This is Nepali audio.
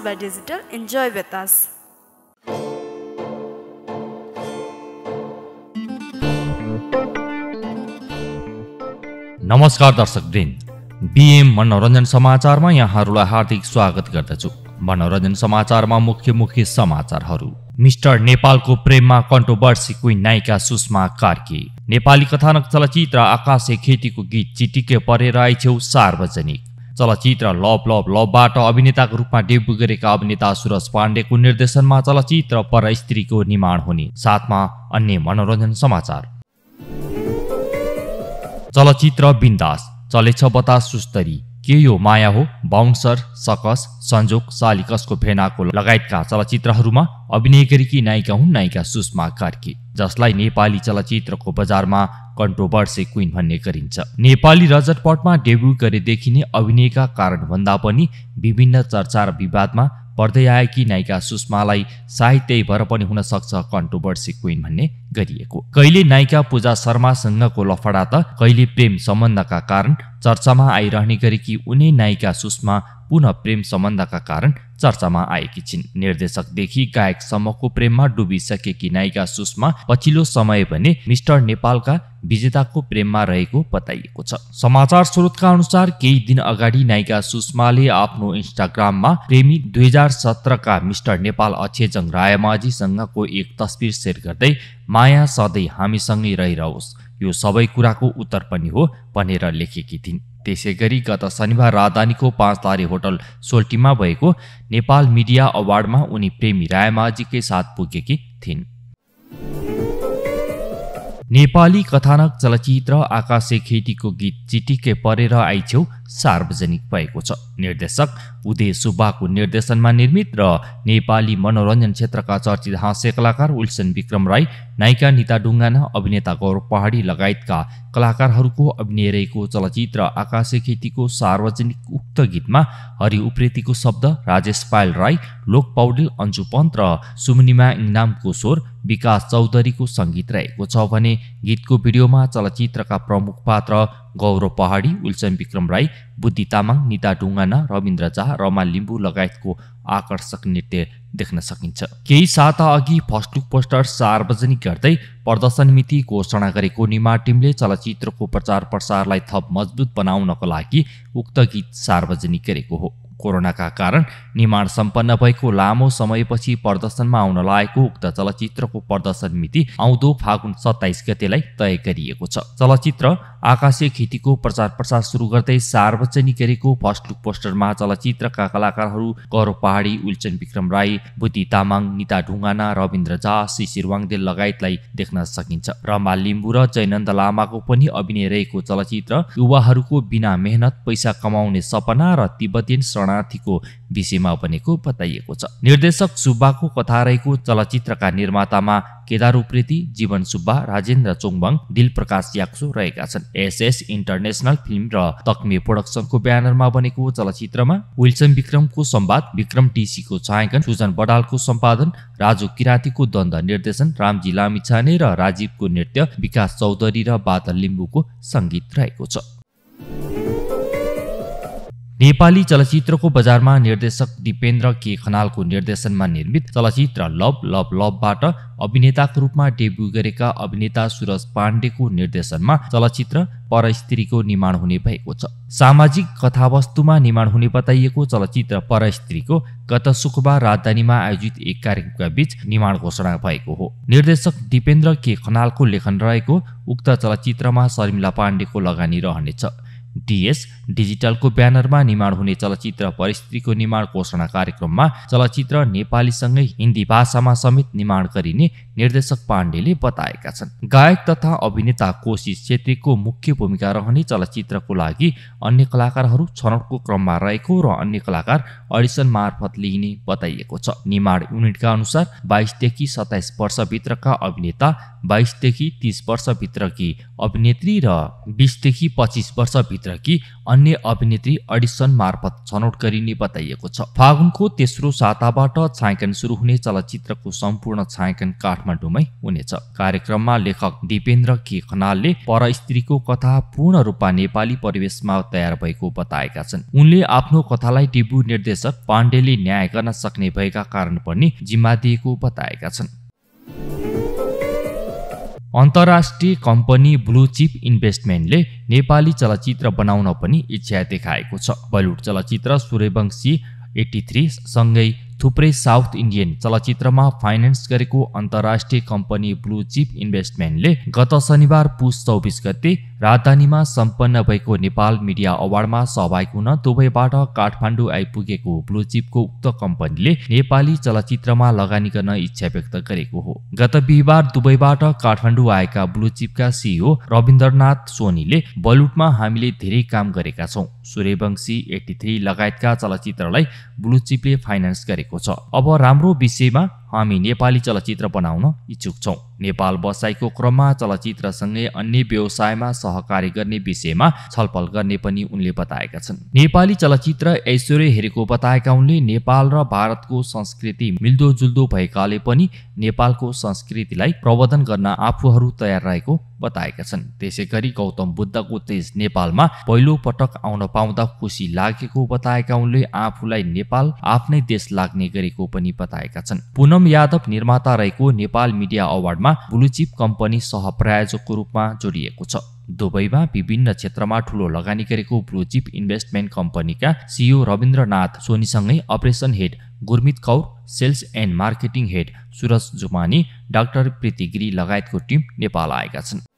by Digital. Enjoy with us. नमस्कार दर्शक दिन बिएम मनोरञ्जन समाचारमा यहाँहरूलाई हार्दिक स्वागत गर्दछु मनोरञ्जन समाचारमा मुख्य मुख्य समाचारहरू मिस्टर नेपालको प्रेममा कन्ट्रोभर्सी क्विन नायिका सुषमा कार्के नेपाली कथानक चलचित्र आकाशे खेतीको गीत चिटिके परेर आइछेउ सार्वजनिक चलचित्र लभ लभ लभबाट अभिनेताको रूपमा डेब्यू गरेका अभिनेता सुरज पाण्डेको निर्देशनमा चलचित्र पर स्त्रीको निर्माण हुने साथमा अन्य मनोरञ्जन समाचार चलचित्र बिन्दास चलेछ बतास सुस्तरी के यो माया हो बााउन्सर सकस संजोग सालिकसको भेनाको लगायतका चलचित्रहरूमा अभिनय गरेकी नायिका हुन् नायिका सुषमा कार्की जसलाई नेपाली चलचित्रको बजारमा कन्ट्रोभर्सी क्विन भन्ने गरिन्छ नेपाली रजतपटमा डेब्यू गरेदेखि नै अभिनयका कारणभन्दा पनि विभिन्न चर्चा र विवादमा पढ्दै आएकी नायिका सुषमालाई भर पनि हुन सक्छ कन्ट्रोभर्सी क्विन भन्ने गरिएको कहिले नायिका पूजा शर्मासँगको लफडा त कहिले प्रेम सम्बन्धका कारण चर्चामा आइरहने गरेकी उनी नायिका सुषमा पुनः प्रेम सम्बन्धका कारण चर्चामा आएकी छिन् निर्देशकदेखि गायकसम्मको प्रेममा डुबिसकेकी नायिका सुषमा पछिल्लो समय भने मिस्टर नेपालका विजेताको प्रेममा रहेको बताइएको छ समाचार स्रोतका अनुसार केही दिन अगाडि नायिका सुषमाले आफ्नो इन्स्टाग्राममा प्रेमी दुई हजार सत्रका मिस्टर नेपाल अक्षेजङ रायमाझीसँगको एक तस्विर सेयर गर्दै माया सधैँ हामीसँगै रहिरहोस् यो सबै कुराको उत्तर पनि हो भनेर लेखेकी थिइन् त्यसै गरी गत शनिबार राजधानीको पाँच तारे होटल सोल्टीमा भएको नेपाल मिडिया अवार्डमा उनी प्रेमी रायमाझीकै साथ पुगेकी थिइन् नेपाली कथानक चलचित्र आकाशे खेतीको गीत चिटिक्कै परेर आइछेउ सार्वजनिक भएको छ निर्देशक उदय सुब्बाको निर्देशनमा निर्मित र नेपाली मनोरञ्जन क्षेत्रका चर्चित हाँस्य कलाकार उल्सन विक्रम राई नायिका निता डुङ्गाना अभिनेता गौरव पहाडी लगायतका कलाकारहरूको अभिनय रहेको चलचित्र आकाशे खेतीको सार्वजनिक उक्त गीतमा हरि उप्रेतीको शब्द राजेश पायल राई लोक पौडेल अन्जु पन्त र सुमनिमा इङनामको स्वर विकास चौधरीको सङ्गीत रहेको छ भने गीतको भिडियोमा चलचित्रका प्रमुख पात्र गौरव पहाडी उल्सन विक्रम राई बुद्धि तामाङ निता ढुङ्गाना रविन्द्र झा रमा लिम्बू लगायतको आकर्षक नृत्य देख्न सकिन्छ केही साता अघि फर्स्ट लुक पोस्टर सार्वजनिक गर्दै प्रदर्शन मिति घोषणा गरेको निमा टिमले चलचित्रको प्रचार प्रसारलाई थप मजबुत बनाउनको लागि उक्त गीत सार्वजनिक गरेको हो कोरोनाका कारण निर्माण सम्पन्न भएको लामो समयपछि प्रदर्शनमा आउन लागेको उक्त चलचित्रको प्रदर्शन मिति आउँदो फागुन सत्ताइस गतेलाई तय गरिएको छ चलचित्र आकाशीय खेतीको प्रचार प्रसार सुरु गर्दै सार्वजनिक गरेको फर्स्ट लुक पोस्टरमा चलचित्रका कलाकारहरू गौरव पहाडी उल्चन विक्रम राई बुद्धि तामाङ निता ढुङ्गाना रविन्द्र झा श्री शिरवाङदे लगायतलाई देख्न सकिन्छ रमा लिम्बु र जयनन्द लामाको पनि अभिनय रहेको चलचित्र युवाहरूको बिना मेहनत पैसा कमाउने सपना र तिब्बतीन शरण शरणार्थीको विषयमा बनेको बताइएको छ निर्देशक सुब्बाको कथा रहेको चलचित्रका निर्मातामा केदार उप्रेती जीवन सुब्बा राजेन्द्र चोङबाङ दिल प्रकाश याक्सो रहेका छन् एसएस इन्टरनेसनल फिल्म र तक्मे प्रोडक्सनको ब्यानरमा बनेको चलचित्रमा विल्सन विक्रमको सम्वाद विक्रम टिसीको छायाङ्कन सुजन बडालको सम्पादन राजु किराँतीको द्वन्द निर्देशन रामजी लामिछाने र राजीवको नृत्य विकास चौधरी र बादल लिम्बूको सङ्गीत रहेको छ नेपाली चलचित्रको बजारमा निर्देशक दिपेन्द्र के खनालको निर्देशनमा निर्मित चलचित्र लभ लभ लभबाट अभिनेताको रूपमा डेब्यू गरेका अभिनेता सुरज पाण्डेको निर्देशनमा चलचित्र परस्त्रीको निर्माण हुने भएको छ सामाजिक कथावस्तुमा निर्माण हुने बताइएको चलचित्र परस्त्रीको गत शुक्रबार राजधानीमा आयोजित एक कार्यक्रमका बीच निर्माण घोषणा भएको हो निर्देशक दिपेन्द्र के खनालको लेखन रहेको उक्त चलचित्रमा शर्मिला पाण्डेको लगानी रहनेछ डिएस डिजिटलको ब्यानरमा निर्माण हुने चलचित्र परिस्थितिको निर्माण घोषणा कार्यक्रममा चलचित्र नेपालीसँगै हिन्दी भाषामा समेत निर्माण गरिने निर्देशक पाण्डेले बताएका छन् गायक तथा अभिनेता कोशी छेत्रीको मुख्य भूमिका रहने चलचित्रको लागि अन्य कलाकारहरू छनौटको क्रममा रहेको र अन्य कलाकार अडिसन मार्फत लिइने बताइएको छ निर्माण युनिटका अनुसार बाइसदेखि सत्ताइस वर्षभित्रका अभिनेता बाइसदेखि तिस वर्षभित्रकी अभिनेत्री र बिसदेखि पच्चिस वर्षभित्रकी अन्य अभिनेत्री अडिसन मार्फत छनौट गरिने बताइएको छ फागुनको तेस्रो साताबाट छायाङ्कन सुरु हुने चलचित्रको सम्पूर्ण छायाङ्कन काठमाडौँमै हुनेछ कार्यक्रममा लेखक दिपेन्द्र के खनालले परस्त्रीको कथा पूर्ण रूपमा नेपाली परिवेशमा तयार भएको बताएका छन् उनले आफ्नो कथालाई डेब्यू निर्देशक पाण्डेले न्याय गर्न सक्ने भएका कारण पनि जिम्मा दिएको बताएका छन् अन्तर्राष्ट्रिय कम्पनी ब्लू चिप इन्भेस्टमेन्टले नेपाली चलचित्र बनाउन पनि इच्छा देखाएको छ बलिउड चलचित्र सूर्यवंशी एट्टी थ्री सँगै थुप्रै साउथ इन्डियन चलचित्रमा फाइनेन्स गरेको अन्तर्राष्ट्रिय कम्पनी ब्लू चिप इन्भेस्टमेन्टले गत शनिबार पुस चौबिस गते राजधानीमा सम्पन्न भएको नेपाल मिडिया अवार्डमा सहभागी हुन दुबईबाट काठमाडौँ आइपुगेको ब्लुचिपको उक्त कम्पनीले नेपाली चलचित्रमा लगानी गर्न इच्छा व्यक्त गरेको हो गत बिहिबार दुबईबाट काठमाडौँ आएका ब्लुचिपका सिइओ रविन्द्रनाथ सोनीले बलिउडमा हामीले धेरै काम गरेका छौँ सूर्यवंशी एट्टी थ्री लगायतका चलचित्रलाई ब्लुचिपले फाइनेन्स गरेको छ अब राम्रो विषयमा हामी नेपाली चलचित्र बनाउन इच्छुक छौँ नेपाल बसाइको क्रममा चलचित्रसँगै अन्य व्यवसायमा सहकारी गर्ने विषयमा छलफल गर्ने पनि उनले बताएका छन् नेपाली चलचित्र ऐश्वर्य हेरेको बताएका उनले नेपाल र भारतको संस्कृति मिल्दोजुल्दो भएकाले पनि नेपालको संस्कृतिलाई प्रवर्धन गर्न आफूहरू तयार रहेको बताएका छन् त्यसै गरी गौतम बुद्धको तेज नेपालमा पहिलो पटक आउन पाउँदा खुसी लागेको बताएका उनले आफूलाई नेपाल आफ्नै देश लाग्ने गरेको पनि बताएका छन् पुनम विक्रम यादव निर्माता रहेको नेपाल मिडिया अवार्डमा ब्लुचिप कम्पनी सहप्रायोजकको रूपमा जोडिएको छ दुबईमा विभिन्न क्षेत्रमा ठूलो लगानी गरेको ब्लुचिप इन्भेस्टमेन्ट कम्पनीका सिओ रविन्द्रनाथ सोनीसँगै operation head Gurmeet Kaur sales and marketing head Suraj Jumani doctor Preeti Giri लगायतको टिम नेपाल आएका छन्